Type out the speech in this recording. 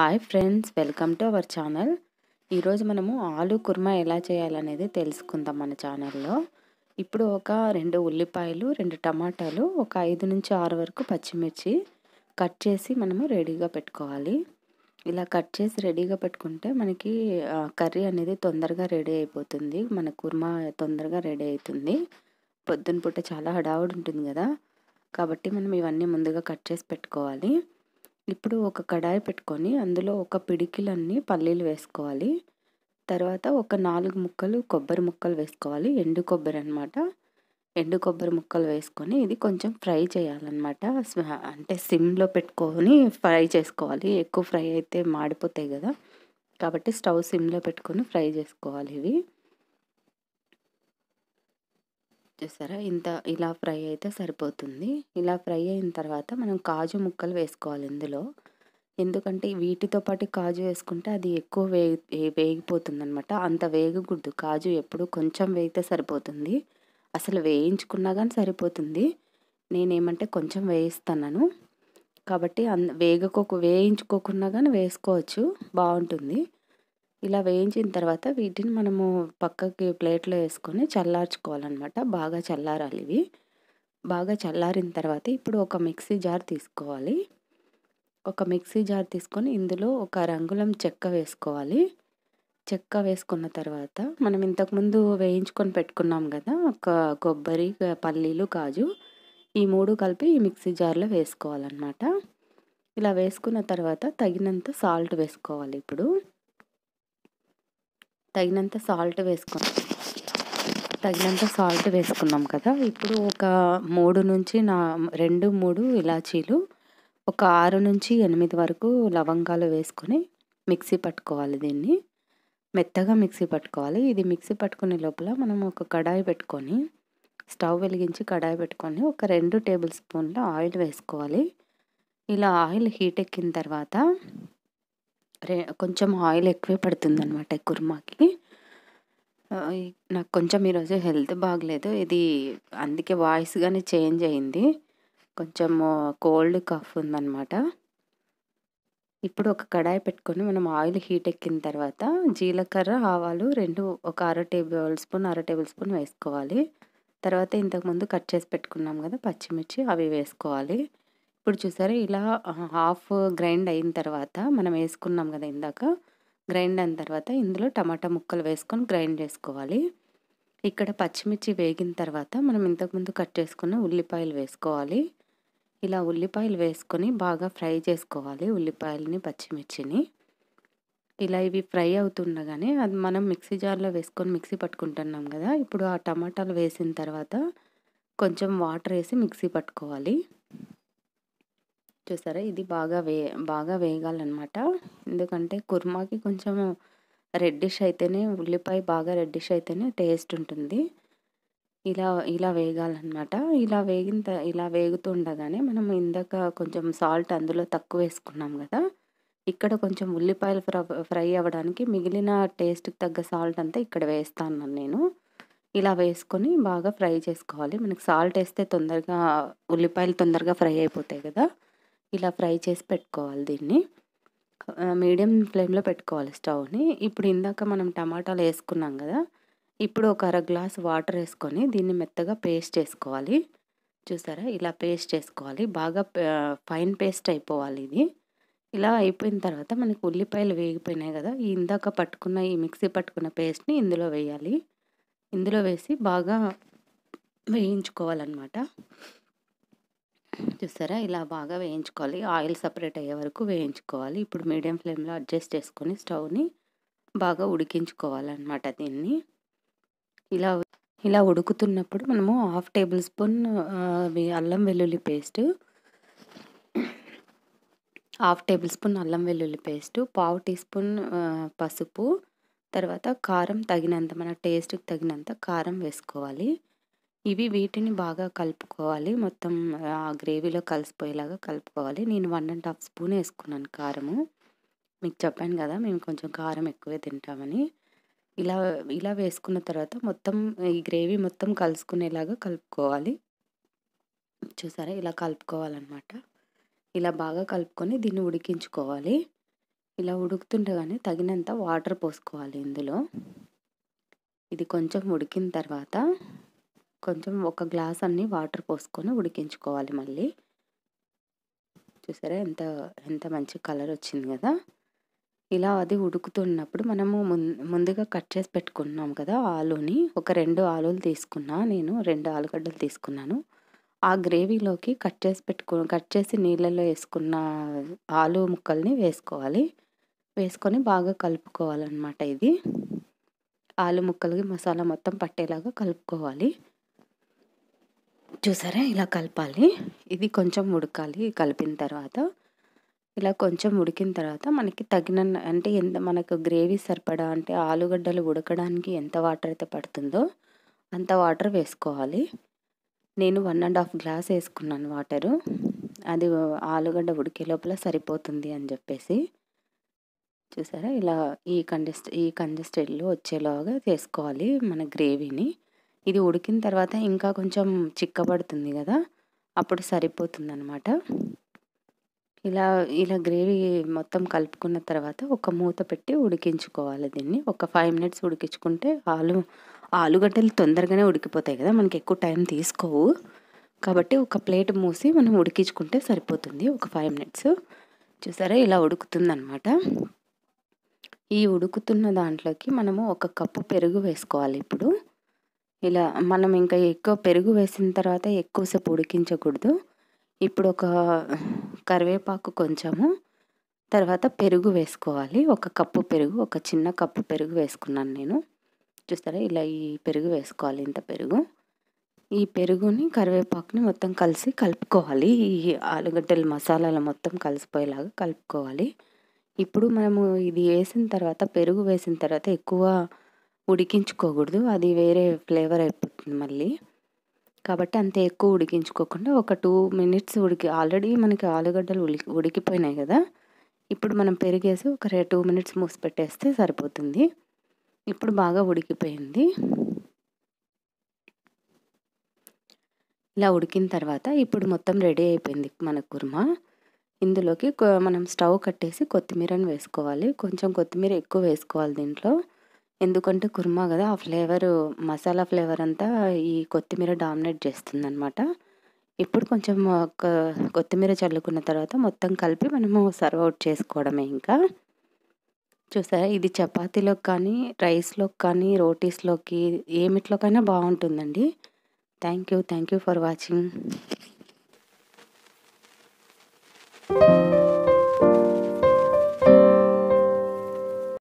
hi friends welcome to our channel ఈరోజు మనము ఆలు కుర్మా ఎలా చేయాలనేది తెలుసుకుందాం మన ఛానల్లో ఇప్పుడు ఒక రెండు ఉల్లిపాయలు రెండు టమాటాలు ఒక ఐదు నుంచి ఆరు వరకు పచ్చిమిర్చి కట్ చేసి మనము రెడీగా పెట్టుకోవాలి ఇలా కట్ చేసి రెడీగా పెట్టుకుంటే మనకి కర్రీ అనేది తొందరగా రెడీ అయిపోతుంది మన కుర్మా తొందరగా రెడీ అవుతుంది పొద్దున పూట చాలా హడావుడి ఉంటుంది కదా కాబట్టి మనం ఇవన్నీ ముందుగా కట్ చేసి పెట్టుకోవాలి ఇప్పుడు ఒక కడాయి పెట్టుకొని అందులో ఒక పిడికిలన్నీ పల్లీలు వేసుకోవాలి తర్వాత ఒక నాలుగు ముక్కలు కొబ్బరి ముక్కలు వేసుకోవాలి ఎండు కొబ్బరి అనమాట ఎండు కొబ్బరి ముక్కలు వేసుకొని ఇది కొంచెం ఫ్రై చేయాలన్నమాట అంటే సిమ్లో పెట్టుకొని ఫ్రై చేసుకోవాలి ఎక్కువ ఫ్రై అయితే మాడిపోతాయి కదా కాబట్టి స్టవ్ సిమ్లో పెట్టుకొని ఫ్రై చేసుకోవాలి ఇవి చూసారా ఇంత ఇలా ఫ్రై అయితే సరిపోతుంది ఇలా ఫ్రై అయిన తర్వాత మనం కాజు ముక్కలు వేసుకోవాలి ఇందులో ఎందుకంటే వీటితో పాటు కాజు వేసుకుంటే అది ఎక్కువ వేగి వేగిపోతుంది అనమాట అంత వేగకూడదు కాజు ఎప్పుడు కొంచెం వేగితే సరిపోతుంది అసలు వేయించుకున్నా కానీ సరిపోతుంది నేనేమంటే కొంచెం వేయిస్తున్నాను కాబట్టి అంద వేగకోకు వేయించుకోకుండా కానీ వేసుకోవచ్చు బాగుంటుంది ఇలా వేయించిన తర్వాత వీటిని మనము పక్కకి ప్లేట్లో వేసుకొని చల్లార్చుకోవాలన్నమాట బాగా చల్లారాలి ఇవి బాగా చల్లారిన తర్వాత ఇప్పుడు ఒక మిక్సీ జార్ తీసుకోవాలి ఒక మిక్సీ జార్ తీసుకొని ఇందులో ఒక రంగులం చెక్క వేసుకోవాలి చెక్క వేసుకున్న తర్వాత మనం ఇంతకుముందు వేయించుకొని పెట్టుకున్నాం కదా ఒక కొబ్బరి పల్లీలు కాజు ఈ మూడు కలిపి ఈ మిక్సీ జార్లో వేసుకోవాలన్నమాట ఇలా వేసుకున్న తర్వాత తగినంత సాల్ట్ వేసుకోవాలి ఇప్పుడు తగినంత సాల్ట్ వేసుకున్నాం తగినంత సాల్ట్ వేసుకున్నాం కదా ఇప్పుడు ఒక మూడు నుంచి నా రెండు మూడు ఇలాచీలు ఒక ఆరు నుంచి ఎనిమిది వరకు లవంగాలు వేసుకొని మిక్సీ పట్టుకోవాలి దీన్ని మెత్తగా మిక్సీ పట్టుకోవాలి ఇది మిక్సీ పట్టుకునే లోపల మనం ఒక కడాయి పెట్టుకొని స్టవ్ వెలిగించి కడాయి పెట్టుకొని ఒక రెండు టేబుల్ స్పూన్ల ఆయిల్ వేసుకోవాలి ఇలా ఆయిల్ హీట్ ఎక్కిన తర్వాత రే కొంచెం ఆయిల్ ఎక్కువే పడుతుంది అనమాట కుర్మాకి నాకు కొంచెం ఈరోజు హెల్త్ బాగలేదు ఇది అందుకే వాయిస్ కానీ చేంజ్ అయింది కొంచెం కోల్డ్ కఫ్ ఉందన్నమాట ఇప్పుడు ఒక కడాయి పెట్టుకొని మనం ఆయిల్ హీట్ ఎక్కిన తర్వాత జీలకర్ర ఆవాలు రెండు ఒక అర టేబుల్ స్పూన్ అర టేబుల్ స్పూన్ వేసుకోవాలి తర్వాత ఇంతకుముందు కట్ చేసి పెట్టుకున్నాం కదా పచ్చిమిర్చి అవి వేసుకోవాలి ఇప్పుడు చూసారా ఇలా హాఫ్ గ్రైండ్ అయిన తర్వాత మనం వేసుకున్నాం కదా ఇందాక గ్రైండ్ అయిన తర్వాత ఇందులో టమాటా ముక్కలు వేసుకొని గ్రైండ్ చేసుకోవాలి ఇక్కడ పచ్చిమిర్చి వేగిన తర్వాత మనం ఇంతకుముందు కట్ చేసుకున్న ఉల్లిపాయలు వేసుకోవాలి ఇలా ఉల్లిపాయలు వేసుకొని బాగా ఫ్రై చేసుకోవాలి ఉల్లిపాయలని పచ్చిమిర్చిని ఇలా ఇవి ఫ్రై అవుతుండగానే అది మనం మిక్సీ జార్లో వేసుకొని మిక్సీ పట్టుకుంటున్నాం కదా ఇప్పుడు ఆ టమాటాలు వేసిన తర్వాత కొంచెం వాటర్ వేసి మిక్సీ పట్టుకోవాలి చూసారా ఇది బాగా వే బాగా వేగాలన్నమాట ఎందుకంటే కుర్మాకి కొంచెం రెడ్డిష్ అయితేనే ఉల్లిపాయ బాగా రెడ్డిష్ అయితేనే టేస్ట్ ఉంటుంది ఇలా ఇలా వేగాలన్నమాట ఇలా వేగిన ఇలా వేగుతూ ఉండగానే మనం ఇందాక కొంచెం సాల్ట్ అందులో తక్కువ వేసుకున్నాం కదా ఇక్కడ కొంచెం ఉల్లిపాయలు ఫ్రై అవ్వడానికి మిగిలిన టేస్ట్కి తగ్గ సాల్ట్ అంతా ఇక్కడ వేస్తాను నేను ఇలా వేసుకొని బాగా ఫ్రై చేసుకోవాలి మనకి సాల్ట్ వేస్తే తొందరగా ఉల్లిపాయలు తొందరగా ఫ్రై అయిపోతాయి కదా ఇలా ఫ్రై చేసి పెట్టుకోవాలి దీన్ని మీడియం ఫ్లేమ్లో పెట్టుకోవాలి స్టవ్ని ఇప్పుడు ఇందాక మనం టమాటాలు వేసుకున్నాం కదా ఇప్పుడు ఒక అర గ్లాస్ వాటర్ వేసుకొని దీన్ని మెత్తగా పేస్ట్ చేసుకోవాలి చూసారా ఇలా పేస్ట్ చేసుకోవాలి బాగా ఫైన్ పేస్ట్ అయిపోవాలి ఇది ఇలా అయిపోయిన తర్వాత మనకి ఉల్లిపాయలు వేగిపోయినాయి కదా ఇందాక పట్టుకున్న ఈ మిక్సీ పట్టుకున్న పేస్ట్ని ఇందులో వేయాలి ఇందులో వేసి బాగా వేయించుకోవాలన్నమాట చూసారా ఇలా బాగా వేయించుకోవాలి ఆయిల్ సపరేట్ అయ్యే వరకు వేయించుకోవాలి ఇప్పుడు మీడియం ఫ్లేమ్లో అడ్జస్ట్ చేసుకొని స్టవ్ని బాగా ఉడికించుకోవాలన్నమాట దీన్ని ఇలా ఇలా ఉడుకుతున్నప్పుడు మనము హాఫ్ టేబుల్ స్పూన్ అల్లం వెల్లుల్లి పేస్ట్ హాఫ్ టేబుల్ స్పూన్ అల్లం వెల్లుల్లి పేస్ట్ పావు టీ స్పూన్ పసుపు తర్వాత కారం తగినంత మన టేస్ట్కి తగినంత కారం వేసుకోవాలి ఇవి వీటిని బాగా కలుపుకోవాలి మొత్తం ఆ గ్రేవీలో కలిసిపోయేలాగా కలుపుకోవాలి నేను వన్ అండ్ హాఫ్ స్పూన్ వేసుకున్నాను కారము మీకు చెప్పాను కదా మేము కొంచెం కారం ఎక్కువే తింటామని ఇలా ఇలా వేసుకున్న తర్వాత మొత్తం ఈ గ్రేవీ మొత్తం కలుసుకునేలాగా కలుపుకోవాలి చూసారా ఇలా కలుపుకోవాలన్నమాట ఇలా బాగా కలుపుకొని దీన్ని ఉడికించుకోవాలి ఇలా ఉడుకుతుండగానే తగినంత వాటర్ పోసుకోవాలి ఇందులో ఇది కొంచెం ఉడికిన తర్వాత కొంచెం ఒక గ్లాస్ అన్ని వాటర్ పోసుకొని ఉడికించుకోవాలి మళ్ళీ చూసారా ఎంత ఎంత మంచి కలర్ వచ్చింది కదా ఇలా అది ఉడుకుతున్నప్పుడు మనము ముందుగా కట్ చేసి పెట్టుకున్నాం కదా ఆలుని ఒక రెండు ఆలులు తీసుకున్నా నేను రెండు ఆలుగడ్డలు తీసుకున్నాను ఆ గ్రేవీలోకి కట్ చేసి పెట్టుకు కట్ చేసి నీళ్ళలో వేసుకున్న ఆలు ముక్కల్ని వేసుకోవాలి వేసుకొని బాగా కలుపుకోవాలన్నమాట ఇది ఆలు ముక్కలకి మసాలా మొత్తం పట్టేలాగా కలుపుకోవాలి చూసారా ఇలా కలపాలి ఇది కొంచెం ఉడకాలి కలిపిన తర్వాత ఇలా కొంచెం ఉడికిన తర్వాత మనకి తగిన అంటే ఎంత మనకు గ్రేవీ సరిపడా అంటే ఆలుగడ్డలు ఉడకడానికి ఎంత వాటర్ అయితే పడుతుందో అంత వాటర్ వేసుకోవాలి నేను వన్ అండ్ హాఫ్ గ్లాస్ వేసుకున్నాను వాటరు అది ఆలుగడ్డ ఉడికే లోపల సరిపోతుంది అని చెప్పేసి చూసారా ఇలా ఈ కంజెస్ట్ ఈ కంజెస్టెడ్లో వచ్చేలాగా చేసుకోవాలి మన గ్రేవీని ఇది ఉడికిన తర్వాత ఇంకా కొంచెం చిక్కబడుతుంది కదా అప్పుడు సరిపోతుంది అనమాట ఇలా ఇలా గ్రేవీ మొత్తం కలుపుకున్న తర్వాత ఒక మూత పెట్టి ఉడికించుకోవాలి దీన్ని ఒక ఫైవ్ మినిట్స్ ఉడికించుకుంటే ఆలు ఆలుగడ్డలు తొందరగానే ఉడికిపోతాయి కదా మనకి ఎక్కువ టైం తీసుకోవు కాబట్టి ఒక ప్లేట్ మూసి మనం ఉడికించుకుంటే సరిపోతుంది ఒక ఫైవ్ మినిట్స్ చూసారా ఇలా ఉడుకుతుంది అనమాట ఈ ఉడుకుతున్న దాంట్లోకి మనము ఒక కప్పు పెరుగు వేసుకోవాలి ఇప్పుడు ఇలా మనం ఇంకా ఎక్కువ పెరుగు వేసిన తర్వాత ఎక్కువసేపు ఉడికించకూడదు ఇప్పుడు ఒక కరివేపాకు కొంచెము తర్వాత పెరుగు వేసుకోవాలి ఒక కప్పు పెరుగు ఒక చిన్న కప్పు పెరుగు వేసుకున్నాను నేను చూస్తారా ఇలా ఈ పెరుగు వేసుకోవాలి ఇంత పెరుగు ఈ పెరుగుని కరివేపాకుని మొత్తం కలిసి కలుపుకోవాలి ఈ ఆలుగడ్డల మసాలాల మొత్తం కలిసిపోయేలాగా కలుపుకోవాలి ఇప్పుడు మనము ఇది వేసిన తర్వాత పెరుగు వేసిన తర్వాత ఎక్కువ ఉడికించుకోకూడదు అది వేరే ఫ్లేవర్ అయిపోతుంది మళ్ళీ కాబట్టి అంత ఎక్కువ ఉడికించుకోకుండా ఒక టూ మినిట్స్ ఉడికి ఆల్రెడీ మనకి ఆలుగడ్డలు ఉడికి ఉడికిపోయినాయి కదా ఇప్పుడు మనం పెరిగేసి ఒక టూ మినిట్స్ మూసి పెట్టేస్తే సరిపోతుంది ఇప్పుడు బాగా ఉడికిపోయింది ఇలా ఉడికిన తర్వాత ఇప్పుడు మొత్తం రెడీ అయిపోయింది మన కుర్మా ఇందులోకి మనం స్టవ్ కట్టేసి కొత్తిమీరని వేసుకోవాలి కొంచెం కొత్తిమీర ఎక్కువ వేసుకోవాలి దీంట్లో ఎందుకంటే కుర్మా కదా ఆ ఫ్లేవర్ మసాలా ఫ్లేవర్ అంతా ఈ కొత్తిమీర డామినేట్ అనమాట ఇప్పుడు కొంచెం కొత్తిమీర చల్లుకున్న తర్వాత మొత్తం కలిపి మనము సర్వ్ అవుట్ చేసుకోవడమే ఇంకా చూసారా ఇది చపాతీలోకి కానీ రైస్లోకి కానీ రోటీస్లోకి ఏమిట్లోకైనా బాగుంటుందండి thank you thank you for watching